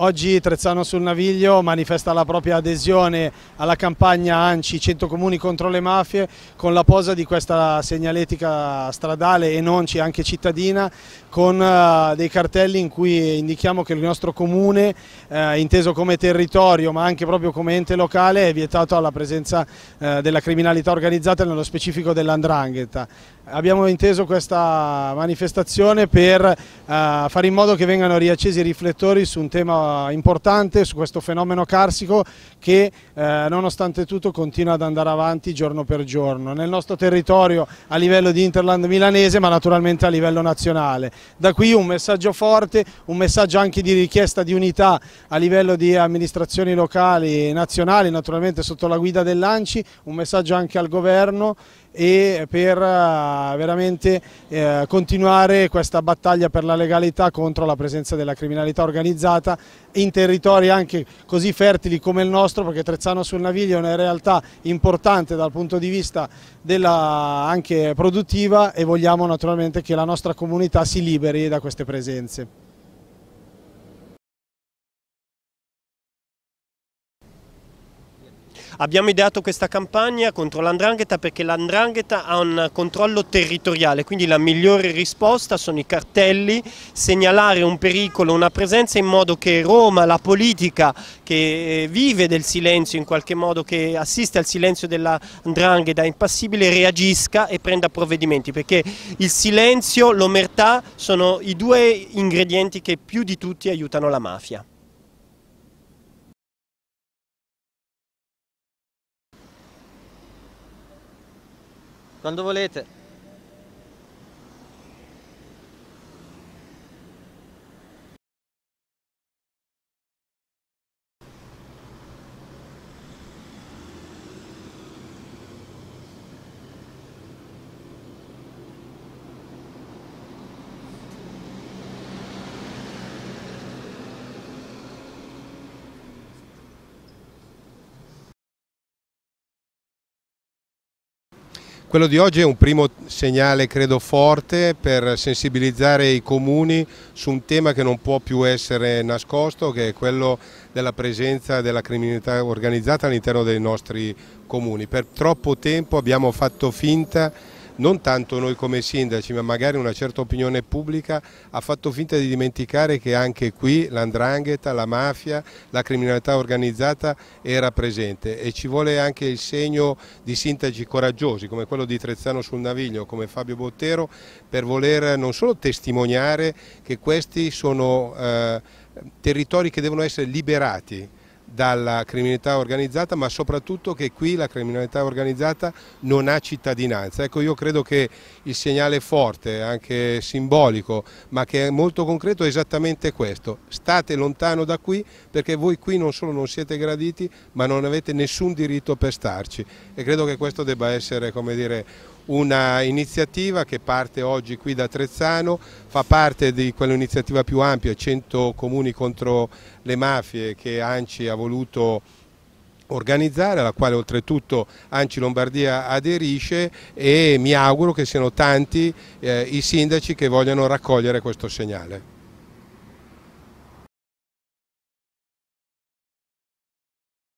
Oggi Trezzano sul Naviglio manifesta la propria adesione alla campagna ANCI 100 comuni contro le mafie con la posa di questa segnaletica stradale e nonci anche cittadina con eh, dei cartelli in cui indichiamo che il nostro comune uh, inteso come territorio ma anche proprio come ente locale è vietato alla presenza uh, della criminalità organizzata nello specifico dell'andrangheta. Abbiamo inteso questa manifestazione per fare in modo che vengano riaccesi i riflettori su un territorio tema importante su questo fenomeno carsico che eh, nonostante tutto continua ad andare avanti giorno per giorno nel nostro territorio a livello di Interland milanese ma naturalmente a livello nazionale. Da qui un messaggio forte, un messaggio anche di richiesta di unità a livello di amministrazioni locali e nazionali, naturalmente sotto la guida dell'ANCI, un messaggio anche al governo e per eh, veramente eh, continuare questa battaglia per la legalità contro la presenza della criminalità organizzata in territori anche così fertili come il nostro perché Trezzano sul Naviglio è una realtà importante dal punto di vista della, anche produttiva e vogliamo naturalmente che la nostra comunità si liberi da queste presenze. Abbiamo ideato questa campagna contro l'andrangheta perché l'andrangheta ha un controllo territoriale, quindi la migliore risposta sono i cartelli, segnalare un pericolo, una presenza in modo che Roma, la politica che eh, vive del silenzio in qualche modo, che assiste al silenzio dell'andrangheta impassibile, reagisca e prenda provvedimenti perché il silenzio, l'omertà sono i due ingredienti che più di tutti aiutano la mafia. Quando volete. Quello di oggi è un primo segnale, credo, forte per sensibilizzare i comuni su un tema che non può più essere nascosto, che è quello della presenza della criminalità organizzata all'interno dei nostri comuni. Per troppo tempo abbiamo fatto finta non tanto noi come sindaci ma magari una certa opinione pubblica ha fatto finta di dimenticare che anche qui l'andrangheta, la mafia, la criminalità organizzata era presente e ci vuole anche il segno di sindaci coraggiosi come quello di Trezzano sul Naviglio, come Fabio Bottero per voler non solo testimoniare che questi sono eh, territori che devono essere liberati dalla criminalità organizzata ma soprattutto che qui la criminalità organizzata non ha cittadinanza. Ecco io credo che il segnale forte, anche simbolico, ma che è molto concreto è esattamente questo. State lontano da qui perché voi qui non solo non siete graditi ma non avete nessun diritto per starci e credo che questo debba essere come dire, una iniziativa che parte oggi qui da Trezzano, fa parte di quell'iniziativa più ampia, 100 comuni contro le mafie che ANCI ha voluto organizzare, alla quale oltretutto Anci Lombardia aderisce e mi auguro che siano tanti eh, i sindaci che vogliano raccogliere questo segnale.